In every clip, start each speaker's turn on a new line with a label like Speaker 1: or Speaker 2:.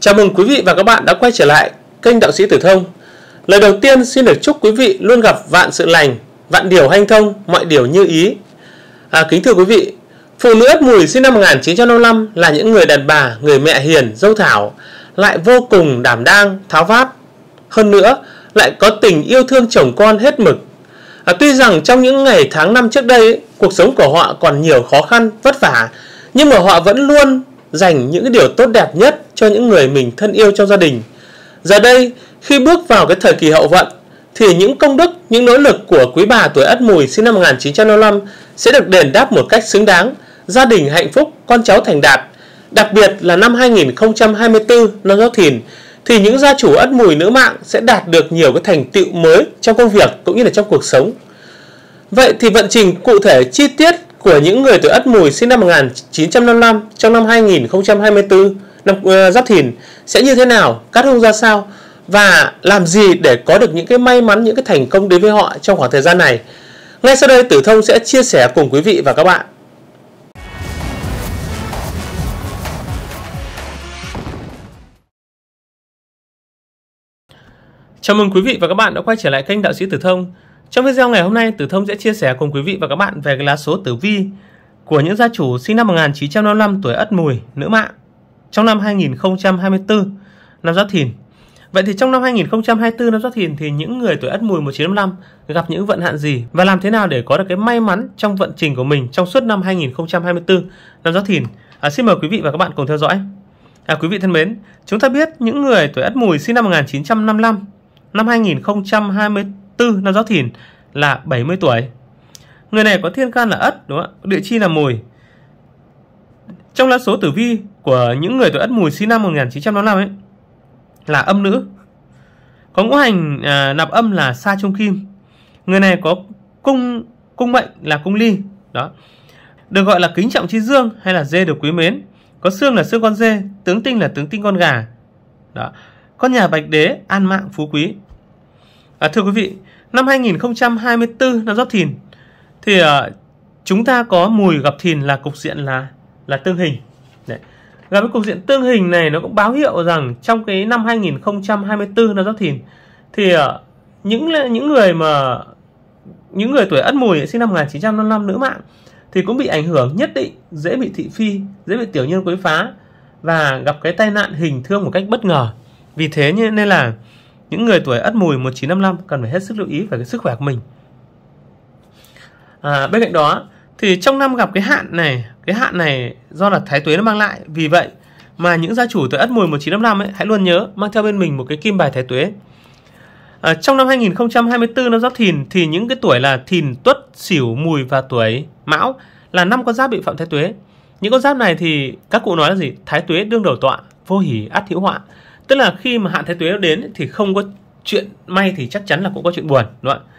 Speaker 1: Chào mừng quý vị và các bạn đã quay trở lại kênh Đạo sĩ Tử Thông. Lời đầu tiên xin được chúc quý vị luôn gặp vạn sự lành, vạn điều hanh thông, mọi điều như ý. À, kính thưa quý vị, phụ nữ ất mùi sinh năm 1955 là những người đàn bà, người mẹ hiền, dâu thảo, lại vô cùng đảm đang, tháo vát. Hơn nữa, lại có tình yêu thương chồng con hết mực. À, tuy rằng trong những ngày tháng năm trước đây, cuộc sống của họ còn nhiều khó khăn, vất vả, nhưng mà họ vẫn luôn dành những điều tốt đẹp nhất cho những người mình thân yêu trong gia đình. Giờ đây, khi bước vào cái thời kỳ hậu vận, thì những công đức, những nỗ lực của quý bà tuổi Ất Mùi sinh năm 1955 sẽ được đền đáp một cách xứng đáng, gia đình hạnh phúc, con cháu thành đạt. Đặc biệt là năm 2024, năm Giáp Thìn, thì những gia chủ Ất Mùi nữ mạng sẽ đạt được nhiều cái thành tựu mới trong công việc cũng như là trong cuộc sống. Vậy thì vận trình cụ thể chi tiết của những người tuổi Ất Mùi sinh năm 1955 trong năm 2024 năm ờ, Giáp Thìn sẽ như thế nào, cát hung ra sao và làm gì để có được những cái may mắn, những cái thành công đến với họ trong khoảng thời gian này. Ngay sau đây Tử Thông sẽ chia sẻ cùng quý vị và các bạn. Chào mừng quý vị và các bạn đã quay trở lại kênh Đạo sĩ Tử Thông. Trong video ngày hôm nay, Tử Thông sẽ chia sẻ cùng quý vị và các bạn về lá số tử vi của những gia chủ sinh năm 1955 tuổi Ất Mùi, nữ mạng trong năm 2024 năm Giáp Thìn. Vậy thì trong năm 2024 năm Giáp Thìn thì những người tuổi Ất Mùi 1955 gặp những vận hạn gì và làm thế nào để có được cái may mắn trong vận trình của mình trong suốt năm 2024 năm Giáp Thìn? À, xin mời quý vị và các bạn cùng theo dõi. À, quý vị thân mến, chúng ta biết những người tuổi Ất Mùi sinh năm 1955 năm 2024 năm Giáp Thìn là 70 tuổi. Người này có thiên can là Ất đúng không ạ? Địa chi là Mùi trong lá số tử vi của những người tuổi Ất Mùi sinh năm 1955 ấy là âm nữ. Có ngũ hành à, nạp âm là Sa Trung Kim. Người này có cung cung mệnh là cung ly, đó. Được gọi là kính trọng chi dương hay là dê được quý mến. Có xương là xương con dê, tướng tinh là tướng tinh con gà. Đó. Con nhà Bạch Đế an mạng phú quý. À, thưa quý vị, năm 2024 năm Giáp Thìn thì à, chúng ta có mùi gặp Thìn là cục diện là là tương hình Đấy. gặp cái cục diện tương hình này nó cũng báo hiệu rằng trong cái năm 2024 năm giáp thìn thì ờ, những những người mà những người tuổi ất mùi sinh năm 1955 nữ mạng thì cũng bị ảnh hưởng nhất định dễ bị thị phi dễ bị tiểu nhân quấy phá và gặp cái tai nạn hình thương một cách bất ngờ vì thế nên là những người tuổi ất mùi 1955 cần phải hết sức lưu ý về cái sức khỏe của mình à, bên cạnh đó thì trong năm gặp cái hạn này cái hạn này do là thái tuế nó mang lại vì vậy mà những gia chủ tuổi ất mùi 1955 ấy hãy luôn nhớ mang theo bên mình một cái kim bài thái tuế à, trong năm 2024 năm giáp thìn thì những cái tuổi là thìn tuất sửu mùi và tuổi mão là năm con giáp bị phạm thái tuế những con giáp này thì các cụ nói là gì thái tuế đương đầu tọa vô hỉ át hữu họa tức là khi mà hạn thái tuế nó đến thì không có chuyện may thì chắc chắn là cũng có chuyện buồn đúng không ạ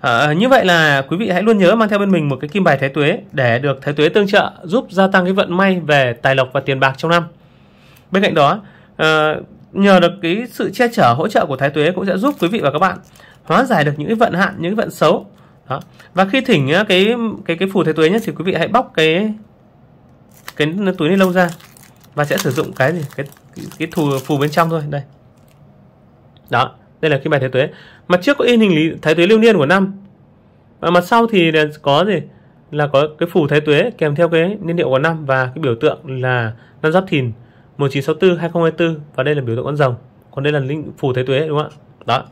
Speaker 1: À, như vậy là quý vị hãy luôn nhớ mang theo bên mình một cái kim bài thái tuế để được thái tuế tương trợ giúp gia tăng cái vận may về tài lộc và tiền bạc trong năm. Bên cạnh đó, à, nhờ được cái sự che chở hỗ trợ của thái tuế cũng sẽ giúp quý vị và các bạn hóa giải được những cái vận hạn, những cái vận xấu. Đó. Và khi thỉnh ờ, cái cái cái phù thái tuế nhé thì quý vị hãy bóc cái cái túi ni lông ra và sẽ sử dụng cái gì cái cái, cái thù phù bên trong thôi đây. Đó, đây là kim bài thái tuế mặt trước có in hình lý thái tuế lưu niên của năm và mặt sau thì là có gì là có cái phủ thái tuế kèm theo cái niên hiệu của năm và cái biểu tượng là năm giáp thìn 1964 2024 và đây là biểu tượng con rồng còn đây là linh phủ thái tuế đúng không ạ đó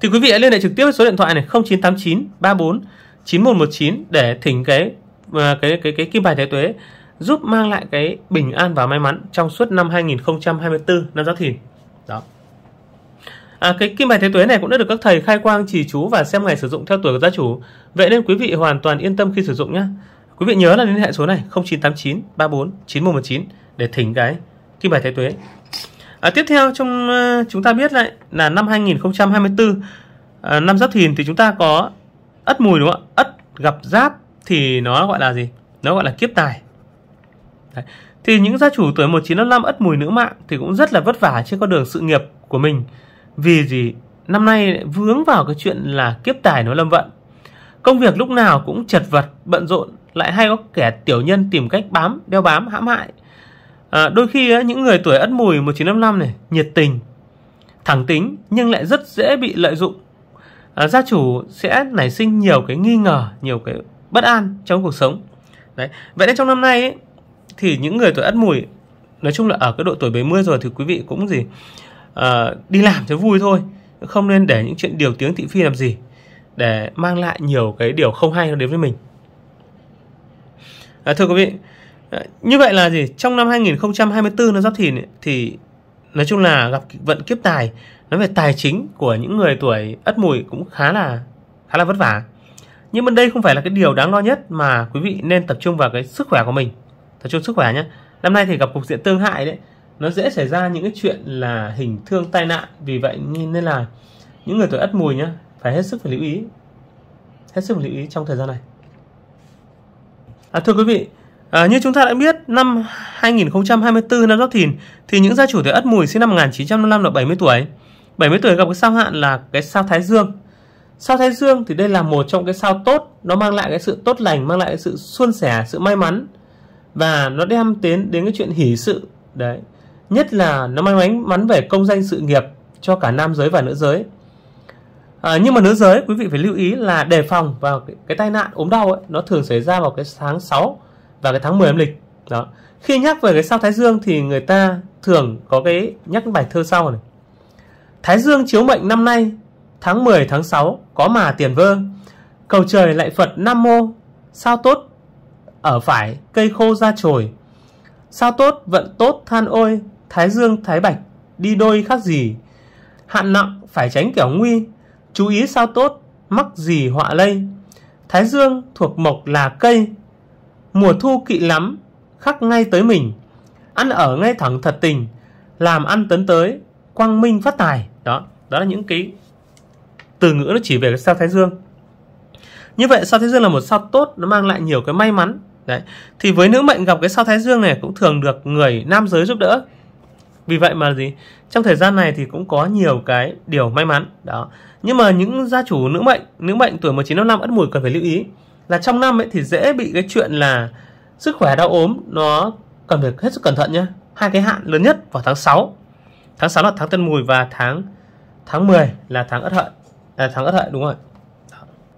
Speaker 1: thì quý vị hãy liên hệ trực tiếp với số điện thoại này 0989 34 9119 để thỉnh cái cái à, cái cái, cái kim bài thái tuế giúp mang lại cái bình an và may mắn trong suốt năm 2024 năm Giáp Thìn. Đó. À, cái kim bài thế tuế này cũng đã được các thầy khai quang chỉ chú và xem ngày sử dụng theo tuổi của gia chủ. Vậy nên quý vị hoàn toàn yên tâm khi sử dụng nhé. Quý vị nhớ là liên hệ số này 0989 34 9119 để thỉnh cái kim bài thế tuế. À, tiếp theo trong ờ, chúng ta biết lại là năm 2024 à, ờ, năm Giáp Thìn thì chúng ta có ất mùi đúng không ạ? ất gặp giáp thì nó gọi là gì? Nó gọi là kiếp tài. Đấy. Thì những gia chủ tuổi 1955 ất mùi nữ mạng thì cũng rất là vất vả trên con đường sự nghiệp của mình vì gì? Năm nay vướng vào cái chuyện là kiếp tài nó lâm vận. Công việc lúc nào cũng chật vật, bận rộn, lại hay có kẻ tiểu nhân tìm cách bám, đeo bám, hãm hại. À, đôi khi ấy, những người tuổi ất mùi 1955 này nhiệt tình, thẳng tính nhưng lại rất dễ bị lợi dụng. À, gia chủ sẽ nảy sinh nhiều cái nghi ngờ, nhiều cái bất an trong cuộc sống. Đấy. Vậy nên trong năm nay ấy, thì những người tuổi ất mùi nói chung là ở cái độ tuổi 70 rồi thì quý vị cũng gì Ờ, đi làm cho vui thôi không nên để những chuyện điều tiếng thị phi làm gì để mang lại nhiều cái điều không hay đến với mình à, thưa quý vị ờ, như vậy là gì trong năm 2024 nó giáp thìn thì, thì nói chung là gặp vận kiếp tài nói về tài chính của những người tuổi ất mùi cũng khá là khá là vất vả nhưng bên đây không phải là cái điều đáng lo nhất mà quý vị nên tập trung vào cái sức khỏe của mình tập trung sức khỏe nhé năm nay thì gặp cục diện tương hại đấy nó dễ xảy ra những cái chuyện là hình thương tai nạn vì vậy nên là những người tuổi ất mùi nhá phải hết sức phải lưu ý hết sức phải lưu ý trong thời gian này à, thưa quý vị À, như chúng ta đã biết, năm 2024 năm Giáp Thìn thì những gia chủ tuổi Ất Mùi sinh năm 1955 là 70 tuổi. 70 tuổi gặp cái sao hạn là cái sao Thái Dương. Sao Thái Dương thì đây là một trong cái sao tốt, nó mang lại cái sự tốt lành, mang lại cái sự suôn sẻ, sự may mắn và nó đem đến đến cái chuyện hỷ sự. Đấy, nhất là nó may mắn mắn về công danh sự nghiệp cho cả nam giới và nữ giới à, nhưng mà nữ giới quý vị phải lưu ý là đề phòng vào cái, cái tai nạn ốm đau ấy, nó thường xảy ra vào cái tháng 6 và cái tháng 10 âm lịch đó khi nhắc về cái sao thái dương thì người ta thường có cái nhắc bài thơ sau này thái dương chiếu mệnh năm nay tháng 10 tháng 6 có mà tiền vơ cầu trời lại phật nam mô sao tốt ở phải cây khô ra trồi sao tốt vận tốt than ôi thái dương thái bạch đi đôi khác gì hạn nặng phải tránh kẻo nguy chú ý sao tốt mắc gì họa lây thái dương thuộc mộc là cây mùa thu kỵ lắm khắc ngay tới mình ăn ở ngay thẳng thật tình làm ăn tấn tới quang minh phát tài đó đó là những cái từ ngữ nó chỉ về cái sao thái dương như vậy sao thái dương là một sao tốt nó mang lại nhiều cái may mắn đấy thì với nữ mệnh gặp cái sao thái dương này cũng thường được người nam giới giúp đỡ vì vậy mà gì trong thời gian này thì cũng có nhiều cái điều may mắn đó nhưng mà những gia chủ nữ mệnh nữ mệnh tuổi 1955 ất mùi cần phải lưu ý là trong năm ấy thì dễ bị cái chuyện là sức khỏe đau ốm nó cần phải hết sức cẩn thận nhé hai cái hạn lớn nhất vào tháng 6 tháng 6 là tháng tân mùi và tháng tháng 10 là tháng ất hợi là tháng ất hợi đúng rồi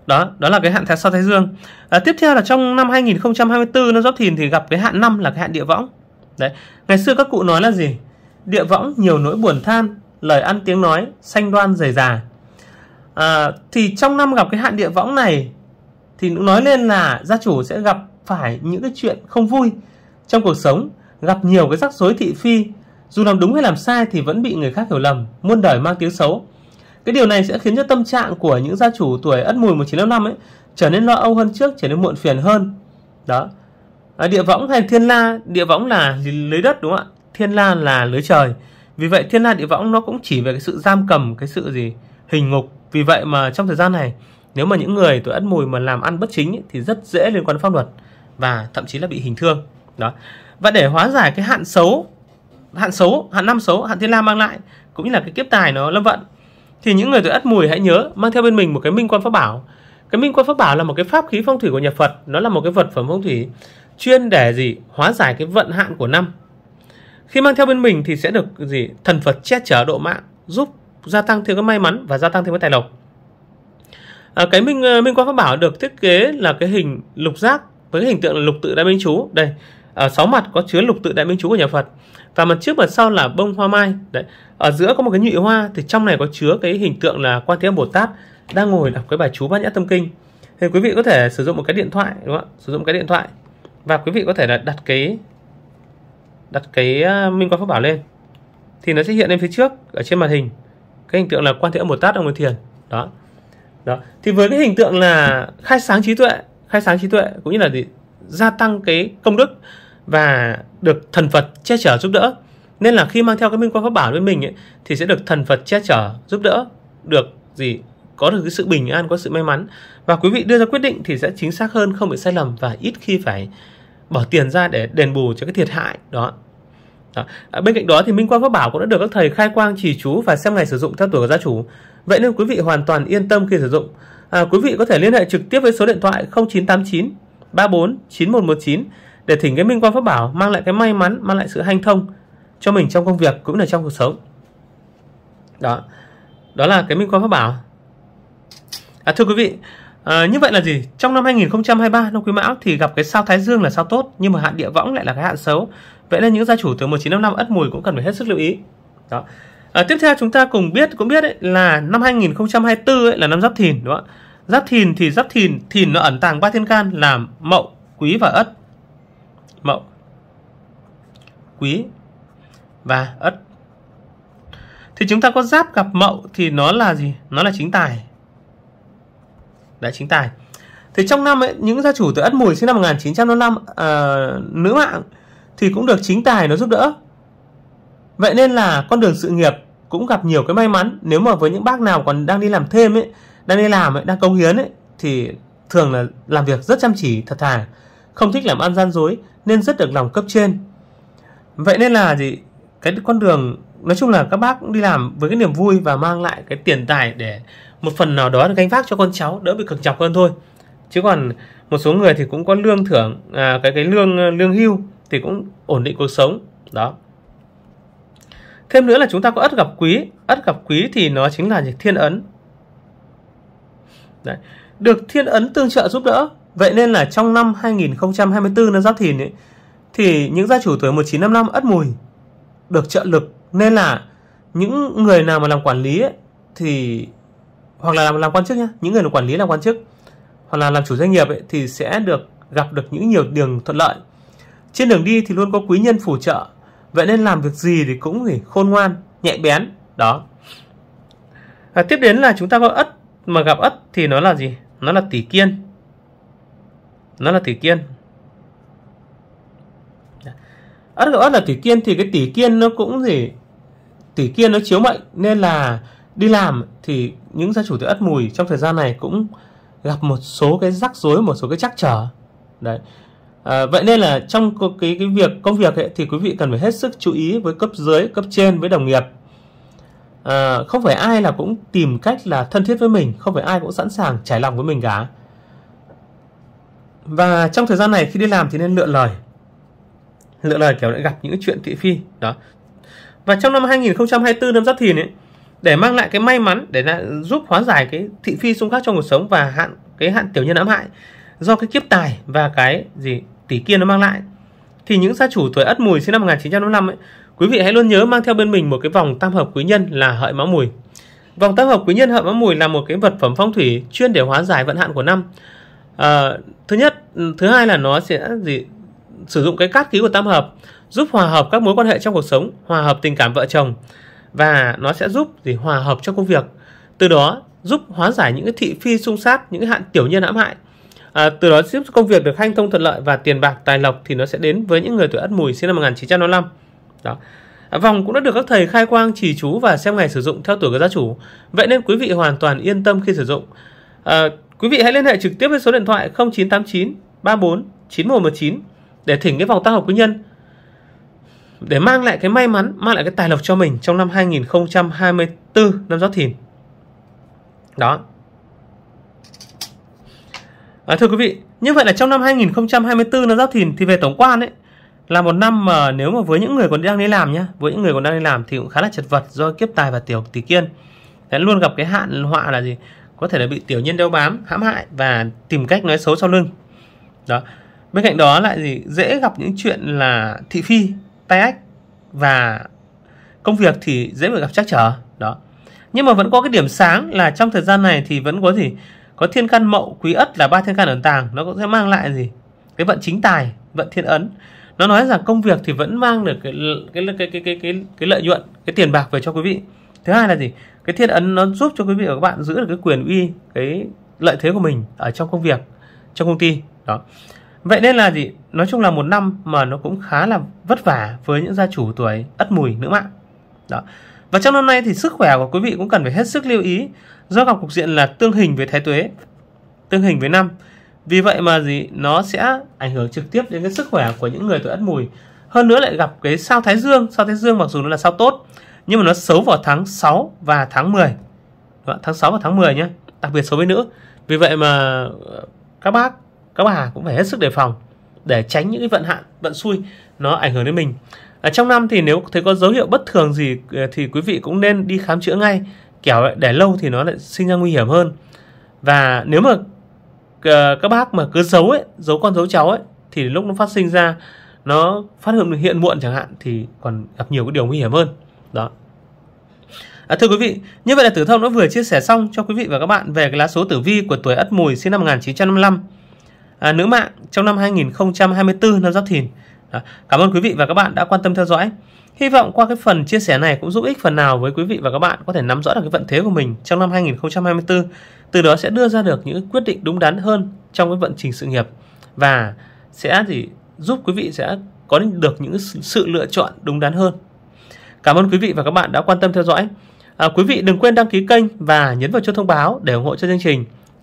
Speaker 1: đó đó là cái hạn tháng sau thái dương à, tiếp theo là trong năm 2024 nó giáp thìn thì gặp cái hạn năm là cái hạn địa võng đấy ngày xưa các cụ nói là gì địa võng nhiều nỗi buồn than lời ăn tiếng nói xanh đoan dày già à, thì trong năm gặp cái hạn địa võng này thì nói lên là gia chủ sẽ gặp phải những cái chuyện không vui trong cuộc sống gặp nhiều cái rắc rối thị phi dù làm đúng hay làm sai thì vẫn bị người khác hiểu lầm muôn đời mang tiếng xấu cái điều này sẽ khiến cho tâm trạng của những gia chủ tuổi ất mùi 1955 ấy trở nên lo âu hơn trước trở nên muộn phiền hơn đó à, địa võng hay thiên la địa võng là lấy đất đúng không ạ thiên la là lưới trời vì vậy thiên la địa võng nó cũng chỉ về cái sự giam cầm cái sự gì hình ngục vì vậy mà trong thời gian này nếu mà những người tuổi ất mùi mà làm ăn bất chính thì rất dễ liên quan pháp luật và thậm chí là bị hình thương đó và để hóa giải cái hạn xấu hạn xấu hạn năm xấu hạn thiên la mang lại cũng như là cái kiếp tài nó lâm vận thì những người tuổi ất mùi hãy nhớ mang theo bên mình một cái minh quan pháp bảo cái minh quan pháp bảo là một cái pháp khí phong thủy của nhà Phật nó là một cái vật phẩm phong thủy chuyên để gì hóa giải cái vận hạn của năm khi mang theo bên mình thì sẽ được gì? Thần Phật che chở độ mạng, giúp gia tăng thêm cái may mắn và gia tăng thêm cái tài lộc. À, cái minh ờ, minh Quang pháp bảo được thiết kế là cái hình lục giác với cái hình tượng là lục tự đại minh chú. Đây, ở sáu mặt có chứa lục tự đại minh chú của nhà Phật và mặt trước mặt sau là bông hoa mai. Đấy, ở giữa có một cái nhụy hoa thì trong này có chứa cái hình tượng là Quan Thế Âm Bồ Tát đang ngồi đọc cái bài chú Bát Nhã Tâm Kinh. Thì quý vị có thể sử dụng một cái điện thoại đúng không Sử dụng cái điện thoại và quý vị có thể là đặt cái đặt cái ờ, minh quan pháp bảo lên thì nó sẽ hiện lên phía trước ở trên màn hình cái hình tượng là quan thế âm bồ tát ông nguyên thiền đó đó thì với cái hình tượng là khai sáng trí tuệ khai sáng trí tuệ cũng như là gì gia tăng cái công đức và được thần phật che chở giúp đỡ nên là khi mang theo cái minh quan pháp bảo với mình ấy, thì sẽ được thần phật che chở giúp đỡ được gì có được cái sự bình an có sự may mắn và quý vị đưa ra quyết định thì sẽ chính xác hơn không bị sai lầm và ít khi phải bỏ tiền ra để đền bù cho cái thiệt hại đó đó. À, bên cạnh đó thì Minh Quang Pháp Bảo cũng đã được các thầy khai quang chỉ chú và xem ngày sử dụng theo tuổi của gia chủ. Vậy nên quý vị hoàn toàn yên tâm khi sử dụng. À, quý vị có thể liên hệ trực tiếp với số điện thoại 0989 34 9119 để thỉnh cái Minh Quang Pháp Bảo mang lại cái may mắn, mang lại sự hanh thông cho mình trong công việc cũng là trong cuộc sống. Đó. Đó là cái Minh Quang Pháp Bảo. À, thưa quý vị, À, như vậy là gì? Trong năm 2023 năm Quý Mão thì gặp cái sao Thái Dương là sao tốt nhưng mà hạn địa võng lại là cái hạn xấu. Vậy nên những gia chủ từ 1955 Ất Mùi cũng cần phải hết sức lưu ý. Đó. À, tiếp theo chúng ta cùng biết cũng biết ấy, là năm 2024 ấy, là năm Giáp Thìn đúng không ạ? Giáp Thìn thì Giáp Thìn Thìn nó ẩn tàng ba thiên can là Mậu, Quý và Ất. Mậu, Quý và Ất. Thì chúng ta có Giáp gặp Mậu thì nó là gì? Nó là chính tài Đấy chính tài. Thì trong năm ấy, những gia chủ tuổi Ất Mùi sinh năm 1905 uh, ờ, nữ mạng thì cũng được chính tài nó giúp đỡ. Vậy nên là con đường sự nghiệp cũng gặp nhiều cái may mắn nếu mà với những bác nào còn đang đi làm thêm ấy, đang đi làm ấy, đang công hiến ấy thì thường là làm việc rất chăm chỉ, thật thà, không thích làm ăn gian dối nên rất được lòng cấp trên. Vậy nên là gì? Cái con đường nói chung là các bác cũng đi làm với cái niềm vui và mang lại cái tiền tài để một phần nào đó gánh vác cho con cháu đỡ bị cực chọc hơn thôi chứ còn một số người thì cũng có lương thưởng à, cái cái lương lương hưu thì cũng ổn định cuộc sống đó thêm nữa là chúng ta có ất gặp quý ất gặp quý thì nó chính là thiên ấn Đấy. được thiên ấn tương trợ giúp đỡ vậy nên là trong năm 2024 năm giáp thìn ấy, thì những gia chủ tuổi 1955 ất mùi được trợ lực nên là những người nào mà làm quản lý ấy, thì hoặc là làm, làm quan chức nhé những người làm quản lý làm quan chức hoặc là làm chủ doanh nghiệp ấy, thì sẽ được gặp được những nhiều đường thuận lợi trên đường đi thì luôn có quý nhân phù trợ vậy nên làm việc gì thì cũng phải khôn ngoan nhẹ bén đó à, tiếp đến là chúng ta có ất mà gặp ất thì nó là gì nó là tỷ kiên nó là tỷ kiên ất gặp ất là tỷ kiên thì cái tỷ kiên nó cũng gì tỷ kiên nó chiếu mệnh nên là đi làm thì những gia chủ từ ất mùi trong thời gian này cũng gặp một số cái rắc rối một số cái trắc trở đấy à, vậy nên là trong cái cái việc công việc ấy, thì quý vị cần phải hết sức chú ý với cấp dưới cấp trên với đồng nghiệp à, không phải ai là cũng tìm cách là thân thiết với mình không phải ai cũng sẵn sàng trải lòng với mình cả và trong thời gian này khi đi làm thì nên lựa lời lựa lời kiểu lại gặp những chuyện thị phi đó và trong năm 2024 năm giáp thìn ấy để mang lại cái may mắn để lại giúp hóa giải cái thị phi xung khắc trong cuộc sống và hạn cái hạn tiểu nhân ám hại do cái kiếp tài và cái gì tỷ kiên nó mang lại thì những gia chủ tuổi Ất Mùi sinh năm 1955 ấy, quý vị hãy luôn nhớ mang theo bên mình một cái vòng tam hợp quý nhân là hợi mão mùi. Vòng tam hợp quý nhân hợi mão mùi là một cái vật phẩm phong thủy chuyên để hóa giải vận hạn của năm. À, thứ nhất, thứ hai là nó sẽ gì sử dụng cái cát khí của tam hợp giúp hòa hợp các mối quan hệ trong cuộc sống, hòa hợp tình cảm vợ chồng, và nó sẽ giúp gì hòa hợp trong công việc từ đó giúp hóa giải những cái thị phi xung sát những cái hạn tiểu nhân hãm hại à, từ đó giúp công việc được hanh thông thuận lợi và tiền bạc tài lộc thì nó sẽ đến với những người tuổi ất mùi sinh năm 1955 đó à, vòng cũng đã được các thầy khai quang trì chú và xem ngày sử dụng theo tuổi của gia chủ vậy nên quý vị hoàn toàn yên tâm khi sử dụng à, quý vị hãy liên hệ trực tiếp với số điện thoại 0989 34 9119 để thỉnh cái vòng tăng học quý nhân để mang lại cái may mắn, mang lại cái tài lộc cho mình trong năm 2024 năm Giáp Thìn. Đó. À, thưa quý vị, như vậy là trong năm 2024 năm Giáp Thìn thì về tổng quan ấy là một năm mà nếu mà với những người còn đang đi làm nhá, với những người còn đang đi làm thì cũng khá là chật vật do kiếp tài và tiểu tỷ kiên. Đấy, luôn gặp cái hạn họa là gì? Có thể là bị tiểu nhân đeo bám, hãm hại và tìm cách nói xấu sau lưng. Đó. Bên cạnh đó lại gì dễ gặp những chuyện là thị phi tay ách và công việc thì dễ bị gặp trắc trở đó nhưng mà vẫn có cái điểm sáng là trong thời gian này thì vẫn có gì có thiên can mậu quý ất là ba thiên can ẩn tàng nó cũng sẽ mang lại gì cái vận chính tài vận thiên ấn nó nói rằng công việc thì vẫn mang được cái cái cái cái cái cái, cái lợi nhuận cái tiền bạc về cho quý vị thứ hai là gì cái thiên ấn nó giúp cho quý vị và các bạn giữ được cái quyền uy cái lợi thế của mình ở trong công việc trong công ty đó Vậy nên là gì? Nói chung là một năm mà nó cũng khá là vất vả với những gia chủ tuổi ất mùi nữ mạng. Đó. Và trong năm nay thì sức khỏe của quý vị cũng cần phải hết sức lưu ý do gặp cục diện là tương hình với thái tuế, tương hình với năm. Vì vậy mà gì nó sẽ ảnh hưởng trực tiếp đến cái sức khỏe của những người tuổi ất mùi. Hơn nữa lại gặp cái sao thái dương, sao thái dương mặc dù nó là sao tốt nhưng mà nó xấu vào tháng 6 và tháng 10. Đó, tháng 6 và tháng 10 nhé, đặc biệt xấu với nữ. Vì vậy mà ờ, các bác các bà cũng phải hết sức đề phòng để tránh những cái vận hạn vận xui nó ảnh hưởng đến mình ở trong năm thì nếu thấy có dấu hiệu bất thường gì ờ, thì quý vị cũng nên đi khám chữa ngay kẻo để lâu thì nó lại sinh ra nguy hiểm hơn và nếu mà ờ, các bác mà cứ giấu ấy giấu con giấu cháu ấy thì lúc nó phát sinh ra nó phát hiện hiện muộn chẳng hạn thì còn gặp nhiều cái điều nguy hiểm hơn đó À, thưa quý vị, như vậy là Tử Thông đã vừa chia sẻ xong cho quý vị và các bạn về cái lá số tử vi của tuổi Ất Mùi sinh năm 1955 à, nữ mạng trong năm 2024 năm Giáp Thìn. À, cảm ơn quý vị và các bạn đã quan tâm theo dõi. Hy vọng qua cái phần chia sẻ này cũng giúp ích phần nào với quý vị và các bạn có thể nắm rõ được cái vận thế của mình trong năm 2024, từ đó sẽ đưa ra được những quyết định đúng đắn hơn trong cái vận trình sự nghiệp và sẽ gì giúp quý vị sẽ có được những sự lựa chọn đúng đắn hơn. Cảm ơn quý vị và các bạn đã quan tâm theo dõi. À, quý vị đừng quên đăng ký kênh và nhấn vào chuông thông báo để ủng hộ cho chương trình.